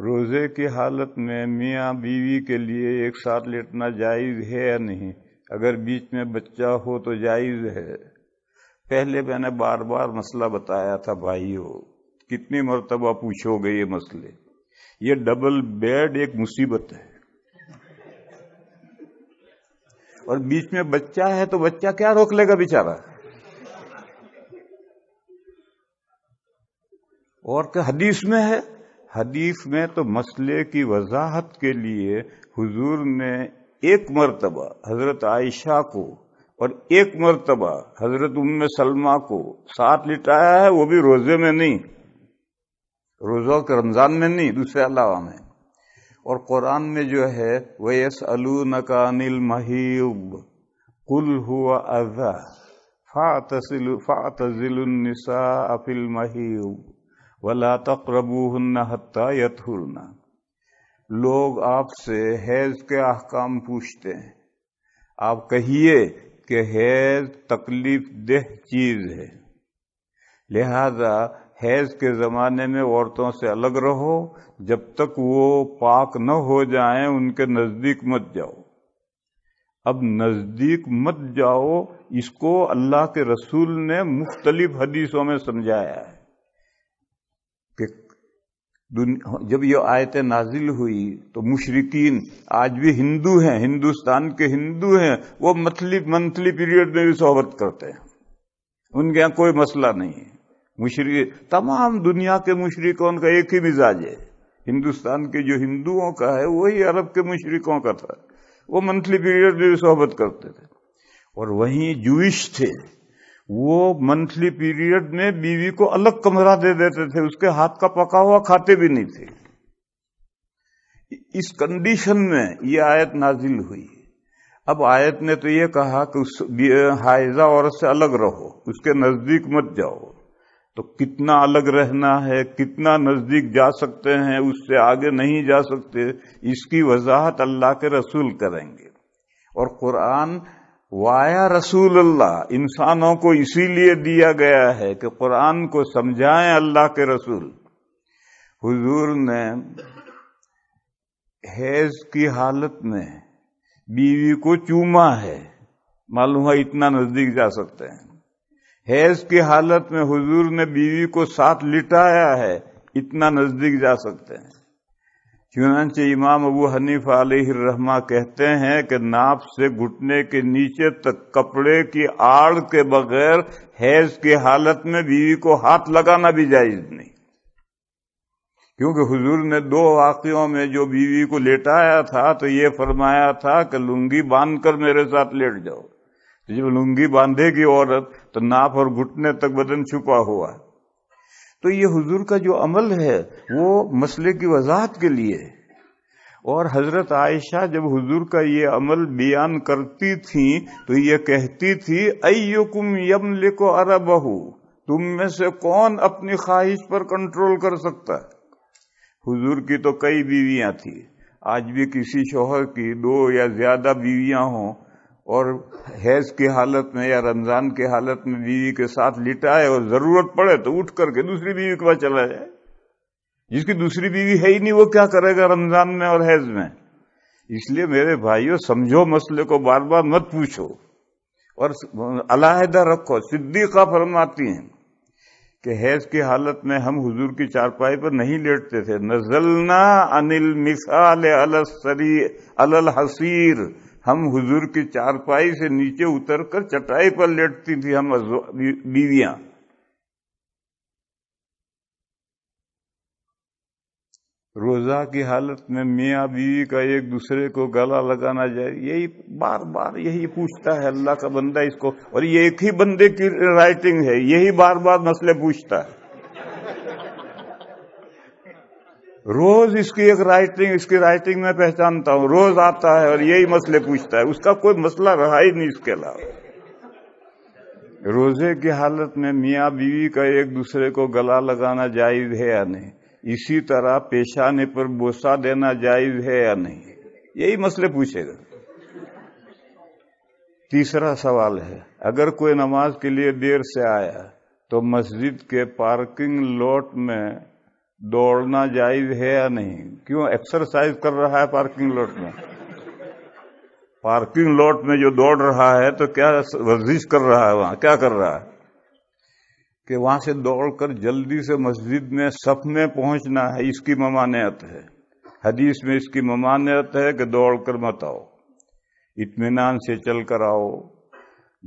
रोज़े की हालत में मियाँ बीवी के लिए एक साथ लेटना जायज़ है या नहीं अगर बीच में बच्चा हो तो जायज़ है पहले मैंने बार बार मसला बताया था भाइयों कितनी मरतबा पूछोगे ये मसले ये डबल बेड एक मुसीबत है और बीच में बच्चा है तो बच्चा क्या रोक लेगा बेचारा और क्या हदीस में है हदीस में तो मसले की वजाहत के लिए हुजूर ने एक मरतबा हज़रत आयशा को और एक मरतबा हज़रत उम्म सलमा को साथ लिटाया है वो भी रोज़े में नहीं रोज़ा के रमज़ान में नहीं दूसरे अलावा में और कुरान में जो है वयस अलू नकानिल महीब कुल हुआ अजा फ़ातसिल निसा अफिल महीब वला तकरबूहन हत्ता यथुरना लोग आपसे हैज के अहकाम पूछते हैं आप कहिए कि हैज तकलीफ देह चीज है लिहाजा हैज के ज़माने में औरतों से अलग रहो जब तक वो पाक न हो जाएं उनके नज़दीक मत जाओ अब नज़दीक मत जाओ इसको अल्लाह के रसूल ने मुख्तलिफ हदीसों में समझाया है जब ये आयत नाजिल हुई तो मुशरकिन आज भी हिंदू हैं हिंदुस्तान के हिंदू हैं वो मंथली मंथली पीरियड में भी सोहबत करते हैं उनके यहाँ कोई मसला नहीं है मुशरक तमाम दुनिया के मुशरकों का एक ही मिजाज है हिंदुस्तान के जो हिंदुओं का है वही अरब के मुशरकों का था वो मंथली पीरियड में भी सोहबत करते थे और वहीं जूश थे वो मंथली पीरियड में बीवी को अलग कमरा दे देते थे उसके हाथ का पका हुआ खाते भी नहीं थे इस कंडीशन में ये आयत नाजिल हुई अब आयत ने तो ये कहा कि उस हाइजा औरत से अलग रहो उसके नजदीक मत जाओ तो कितना अलग रहना है कितना नजदीक जा सकते हैं उससे आगे नहीं जा सकते इसकी वजाहत अल्लाह के रसूल करेंगे और कुरान वाया रसूल अल्लाह इंसानों को इसीलिए दिया गया है कि कुरान को समझाएं अल्लाह के रसूल हुजूर ने हैज की हालत में बीवी को चूमा है मालूम है इतना नजदीक जा सकते हैं हैज की हालत में हुजूर ने बीवी को साथ लिटाया है इतना नजदीक जा सकते हैं चुनाच इमाम अबू हनीफ रहमा कहते हैं कि नाप से घुटने के नीचे तक कपड़े की आड़ के बगैर हैज की हालत में बीवी को हाथ लगाना भी जायज नहीं क्योंकि हुजूर ने दो वाक्यों में जो बीवी को लेटाया था तो ये फरमाया था कि लुंगी बांध कर मेरे साथ लेट जाओ तो जब लुंगी बांधेगी औरत तो नाप और घुटने तक बदन छुपा हुआ है तो ये हुजूर का जो अमल है वो मसले की वजाहत के लिए और हजरत आयशा जब हुजूर का ये अमल बयान करती थी तो ये कहती थी अयुकुम यम लिखो अरबहू तुम में से कौन अपनी ख्वाहिश पर कंट्रोल कर सकता है हुजूर की तो कई बीवियां थी आज भी किसी शोहर की दो या ज्यादा बीवियां हों और हैज की हालत में या रमजान की हालत में बीवी के साथ लिटा है और जरूरत पड़े तो उठ करके दूसरी बीवी के पास चला जाए जिसकी दूसरी बीवी है ही नहीं वो क्या करेगा रमजान में और हैज में इसलिए मेरे भाइयों समझो मसले को बार बार मत पूछो और अलाहदा रखो सिद्दीका फरमाती हैं कि हैज की हालत में हम हुजूर की चारपाई पर नहीं लेटते थे नजलना अनिल मिसाल अल अल हसीर हम हुजूर की चारपाई से नीचे उतरकर चटाई पर लेटती थी हम बीवियां रोजा की हालत में मियाँ बीवी का एक दूसरे को गला लगाना जाए यही बार बार यही पूछता है अल्लाह का बंदा इसको और ये एक ही बंदे की राइटिंग है यही बार बार मसले पूछता है रोज इसकी एक राइटिंग इसकी राइटिंग में पहचानता हूं रोज आता है और यही मसले पूछता है उसका कोई मसला रहा ही नहीं इसके अलावा रोजे की हालत में मियाँ बीवी का एक दूसरे को गला लगाना जायज है या नहीं इसी तरह पेशाने पर बोसा देना जायज है या नहीं यही मसले पूछेगा तीसरा सवाल है अगर कोई नमाज के लिए देर से आया तो मस्जिद के पार्किंग लॉट में दौड़ना जायज है या नहीं क्यों एक्सरसाइज कर रहा है पार्किंग लॉट में पार्किंग लॉट में जो दौड़ रहा है तो क्या वर्जिश कर रहा है वहां क्या कर रहा है कि वहां से दौड़कर जल्दी से मस्जिद में सफ में पहुंचना है इसकी ममानियत है हदीस में इसकी ममानियत है कि दौड़कर मत आओ इतमान से चल कर आओ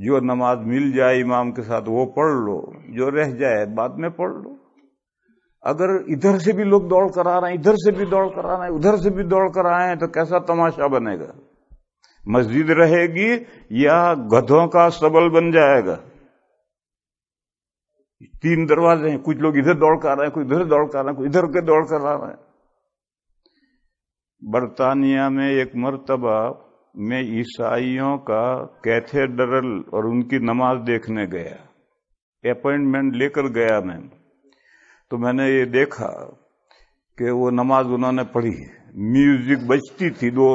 जो नमाज मिल जाए इमाम के साथ वो पढ़ लो जो रह जाए बाद में पढ़ लो अगर इधर से भी लोग दौड़ करा रहे हैं इधर से भी दौड़ करा रहे हैं उधर से भी दौड़ करा रहे हैं तो कैसा तमाशा बनेगा मस्जिद रहेगी या गधों का सबल बन जाएगा तीन दरवाजे हैं कुछ लोग इधर दौड़ कर रहे हैं कुछ इधर दौड़ कर रहे हैं कुछ इधर के दौड़ कर रहे है बर्तानिया में एक मरतबा में ईसाइयों का कैथेड्रल और उनकी नमाज देखने गया अपॉइंटमेंट लेकर गया मैं तो मैंने ये देखा कि वो नमाज उन्होंने पढ़ी म्यूजिक बजती थी दो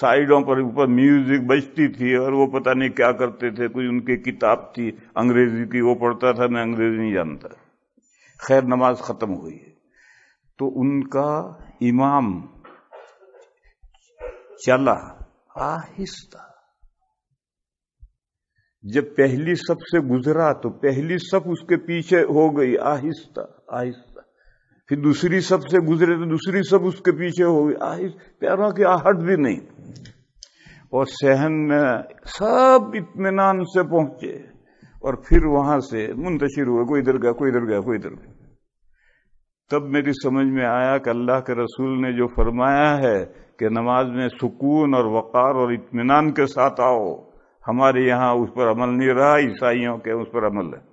साइडों पर ऊपर म्यूजिक बजती थी और वो पता नहीं क्या करते थे कोई उनकी किताब थी अंग्रेजी की वो पढ़ता था मैं अंग्रेजी नहीं जानता खैर नमाज खत्म हुई तो उनका इमाम चला आहिस्ता जब पहली सब से गुजरा तो पहली सब उसके पीछे हो गई आहिस्ता आहिस्ता फिर दूसरी सब से गुजरे तो दूसरी सब उसके पीछे हो गई आहिस्ता प्यारों की आहट भी नहीं और सहन में सब इतमान से पहुंचे और फिर वहां से मुंतशिर हुआ कोई इधर गया कोई इधर गया कोई इधर गया तब मेरी समझ में आया कि अल्लाह के रसूल ने जो फरमाया है कि नमाज में सुकून और वक़ार और इतमान के साथ आओ हमारे यहाँ उस पर अमल नहीं रहा ईसाइयों के उस पर अमल है